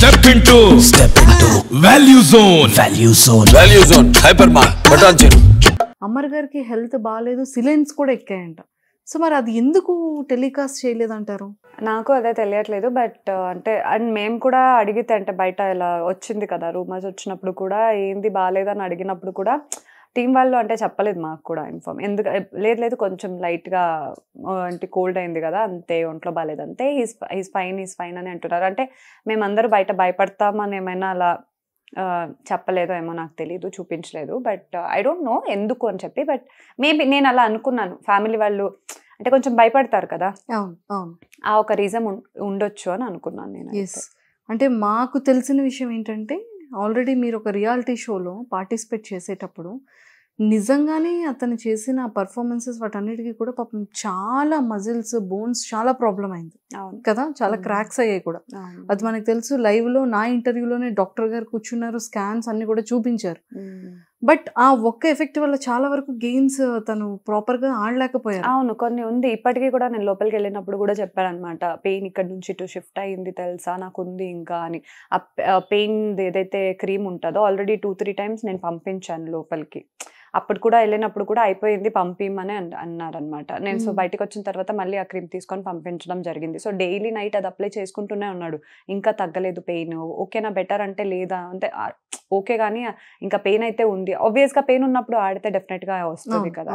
step into step into value zone value zone value zone hyper button button Amar గారికి health బాగాలేదు సిలెన్స్ కూడా ఎక్కాయంట so మరి అది ఎందుకు టెలికాస్ట్ చేయలేదు అంటారు నాకు అదే తెలియట్లేదు బట్ uh, అంటే అండ్ మేము కూడా అడిగితే అంటే బయట ఇలా వచ్చింది కదా రూమర్స్ వచ్చినప్పుడు కూడా ఏంది బాగాలేదని అడిగినప్పుడు కూడా టీం వాళ్ళు అంటే చెప్పలేదు మాకు కూడా ఇన్ఫామ్ ఎందుకు లేదు లేదు కొంచెం లైట్గా అంటే కోల్డ్ అయింది కదా అంతే ఒంట్లో బాగాలేదు అంతే he's he's fine he's fine అని అంటున్నారు అంటే మేమందరూ బయట భయపడతామని ఏమైనా అలా చెప్పలేదో ఏమో నాకు తెలియదు చూపించలేదు బట్ ఐ డోంట్ నో ఎందుకు అని చెప్పి బట్ మేబీ నేను అలా అనుకున్నాను ఫ్యామిలీ వాళ్ళు అంటే కొంచెం భయపడతారు కదా ఆ ఒక రీజన్ ఉండొచ్చు అని అనుకున్నాను నేను అంటే మాకు తెలిసిన విషయం ఏంటంటే ఆల్రెడీ మీరు ఒక రియాలిటీ షోలో పార్టిసిపేట్ చేసేటప్పుడు నిజంగానే అతను చేసిన పర్ఫార్మెన్సెస్ వాటన్నిటికీ కూడా పాపం చాలా మజిల్స్ బోన్స్ చాలా ప్రాబ్లం అయింది కదా చాలా క్రాక్స్ అయ్యాయి కూడా అది మనకు తెలుసు లైవ్లో నా ఇంటర్వ్యూలోనే డాక్టర్ గారు కూర్చున్నారు స్కాన్స్ అన్ని కూడా చూపించారు బట్ ఆ ఒక్క ఎఫెక్ట్ వల్ల చాలా వరకు గేమ్స్ తను ప్రాపర్ గా ఆడలేకపోయారు అవును కొన్ని ఉంది ఇప్పటికీ కూడా నేను లోపలికి వెళ్ళినప్పుడు కూడా చెప్పారనమాట పెయిన్ ఇక్కడ నుంచి ఇటు షిఫ్ట్ అయ్యింది తెలుసా నాకు ఉంది ఇంకా అని ఆ పెయిన్ ఏదైతే క్రీమ్ ఉంటుందో ఆల్రెడీ టూ త్రీ టైమ్స్ నేను పంపించాను లోపలికి అప్పుడు కూడా వెళ్ళినప్పుడు కూడా అయిపోయింది పంపిమని అన్నారనమాట నేను సో బయటకు వచ్చిన తర్వాత మళ్ళీ ఆ క్రీమ్ తీసుకొని పంపించడం జరిగింది సో డైలీ నైట్ అది అప్లై చేసుకుంటూనే ఉన్నాడు ఇంకా తగ్గలేదు పెయిన్ ఓకేనా బెటర్ అంటే లేదా అంటే ఓకే కానీ ఇంకా పెయిన్ అయితే ఉంది ఆబ్వియస్గా పెయిన్ ఉన్నప్పుడు ఆడితే డెఫినెట్గా వస్తుంది కదా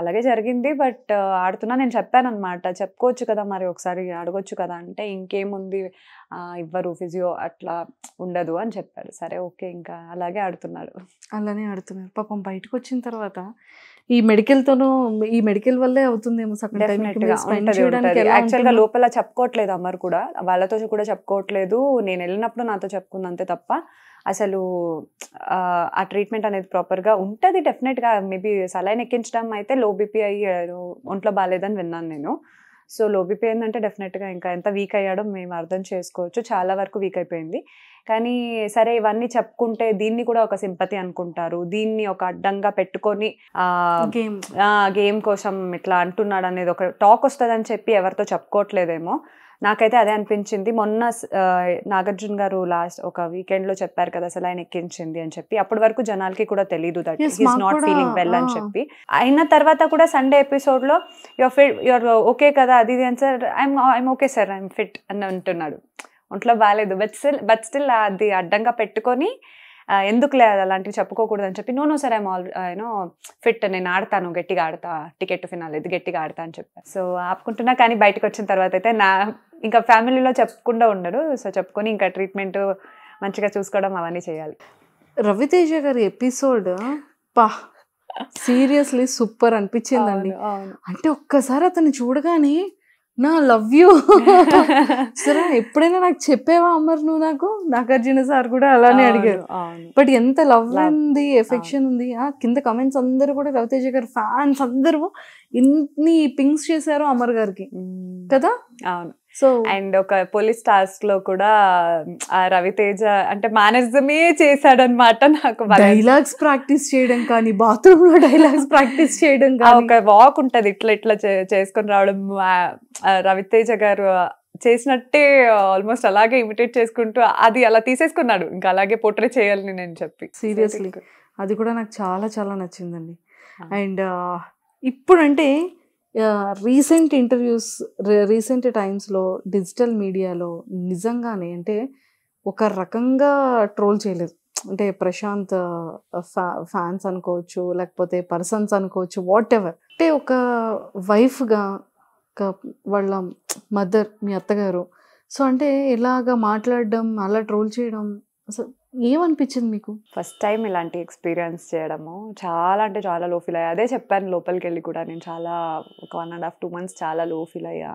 అలాగే జరిగింది బట్ ఆడుతున్నా నేను చెప్పాను అనమాట చెప్పుకోవచ్చు కదా మరి ఒకసారి అడగొచ్చు కదా అంటే ఇంకేముంది ఇవ్వరు ఫిజియో అట్లా ఉండదు అని చెప్పాడు సరే ఓకే ఇంకా అలాగే ఆడుతున్నాడు అలానే ఆడుతున్నారు పాపం బయటకు వచ్చిన తర్వాత ఈ మెడికల్ తోనూ ఈ మెడికల్ వల్లే అవుతుందేమో యాక్చువల్ గా లోపల చెప్పుకోవట్లేదు అమ్మరు కూడా వాళ్ళతో కూడా చెప్పుకోవట్లేదు నేను వెళ్ళినప్పుడు నాతో చెప్పుకుందంతే అంతే తప్ప అసలు ఆ ట్రీట్మెంట్ అనేది ప్రాపర్గా ఉంటుంది డెఫినెట్గా మేబీ సలైన్ ఎక్కించడం అయితే లో బీపీ అయ్యి ఒంట్లో బాగాలేదని విన్నాను నేను సో లోబిపోయిందంటే డెఫినెట్గా ఇంకా ఎంత వీక్ అయ్యాడో మేము అర్థం చేసుకోవచ్చు చాలా వరకు వీక్ అయిపోయింది కానీ సరే ఇవన్నీ చెప్పుకుంటే దీన్ని కూడా ఒక సింపతి అనుకుంటారు దీన్ని ఒక అడ్డంగా పెట్టుకొని గేమ్ కోసం ఇట్లా అంటున్నాడు అనేది ఒక టాక్ వస్తుందని చెప్పి ఎవరితో చెప్పుకోవట్లేదేమో నాకైతే అదే అనిపించింది మొన్న నాగార్జున గారు లాస్ట్ ఒక వీకెండ్ లో చెప్పారు కదా అసలు ఆయన ఎక్కించింది అని చెప్పి అప్పటి వరకు జనాలకి కూడా తెలియదు that is not feeling well అని చెప్పి అయిన తర్వాత కూడా సండే ఎపిసోడ్ లో యువర్ ఫిట్ యువర్ ఓకే కదా అది ఇది అని sir I'm I'm okay sir I'm fit అని అంటున్నాడు ఒంట్లో బాగాలేదు బట్ స్టిల్ బట్ స్టిల్ అది అడ్డంగా పెట్టుకొని ఎందుకు లేదు అలాంటివి చెప్పుకోకూడదు అని చెప్పి నూనో సరే sir I'm all you know fit నేను ఆడతాను గట్టిగా ఆడతా టికెట్ ఫినాల్ ఇది గట్టిగా ఆడతా అని చెప్పాను సో ఆపుకుంటున్నా కానీ బయటకు వచ్చిన తర్వాత అయితే నా ఇంకా ఫ్యామిలీలో చెప్పకుండా ఉండరు సో చెప్పుకొని ఇంకా ట్రీట్మెంట్ మంచిగా చూసుకోవడం అవన్నీ చేయాలి రవితేజ గారి ఎపిసోడ్ పా సీరియస్లీ సూపర్ అనిపించిందండి అంటే ఒక్కసారి అతను చూడగానే నా లవ్ యూ సరే ఎప్పుడైనా నాకు చెప్పేవా అమర్ నువ్వు నాకు నాగార్జున సార్ కూడా అలానే అడిగారు బట్ ఎంత లవ్ ఉంది ఎఫెక్షన్ ఉంది ఆ కింద కమెంట్స్ అందరూ కూడా రవితేజ గారు ఫ్యాన్స్ అందరూ ఇన్ని పింగ్స్ చేశారు అమర్ గారికి కదా అవును సో అండ్ ఒక పోలీస్ టాస్క్ లో కూడా ఆ రవితేజ అంటే మేనేజమే చేశాడనమాట నాకు డైలాగ్స్ ప్రాక్టీస్ చేయడం కానీ బాత్రూమ్ లో డైలాగ్స్ ప్రాక్టీస్ చేయడం ఒక వాక్ ఉంటది ఇట్లా ఇట్లా చేసుకొని రావడం రవితేజ గారు చేసినట్టే ఆల్మోస్ట్ అలాగే ఇమిటేట్ చేసుకుంటూ అది అలా తీసేసుకున్నాడు ఇంకా అలాగే పోట్రే చేయాలని నేను చెప్పి సీరియస్లీ అది కూడా నాకు చాలా చాలా నచ్చిందండి అండ్ ఇప్పుడంటే రీసెంట్ ఇంటర్వ్యూస్ రీసెంట్ టైమ్స్లో డిజిటల్ మీడియాలో నిజంగానే అంటే ఒక రకంగా ట్రోల్ చేయలేదు అంటే ప్రశాంత్ ఫ్యా ఫ్యాన్స్ అనుకోవచ్చు లేకపోతే పర్సన్స్ అనుకోవచ్చు వాట్ ఎవర్ అంటే ఒక వైఫ్గా వాళ్ళ మదర్ మీ అత్తగారు సో అంటే ఇలాగ మాట్లాడడం అలా ట్రోల్ చేయడం అసలు ఏమనిపించింది మీకు ఫస్ట్ టైం ఇలాంటి ఎక్స్పీరియన్స్ చేయడము చాలా అంటే చాలా లో ఫీల్ అయ్యా అదే చెప్పాను లోపలికి వెళ్ళి కూడా నేను చాలా ఒక one and half two months చాలా లో ఫీల్ అయ్యా